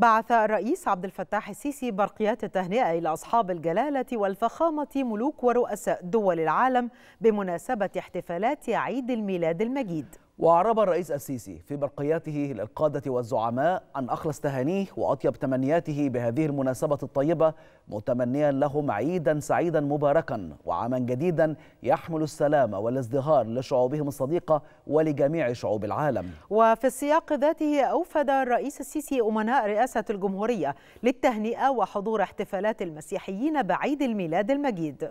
بعث الرئيس عبد الفتاح السيسي برقيات التهنئة إلى أصحاب الجلالة والفخامة ملوك ورؤساء دول العالم بمناسبة احتفالات عيد الميلاد المجيد وأعرب الرئيس السيسي في برقياته للقادة والزعماء عن أخلص تهانيه وأطيب تمنياته بهذه المناسبة الطيبة متمنيا لهم عيدا سعيدا مباركا وعاما جديدا يحمل السلام والازدهار لشعوبهم الصديقة ولجميع شعوب العالم وفي السياق ذاته أوفد الرئيس السيسي أمناء رئاسة الجمهورية للتهنئة وحضور احتفالات المسيحيين بعيد الميلاد المجيد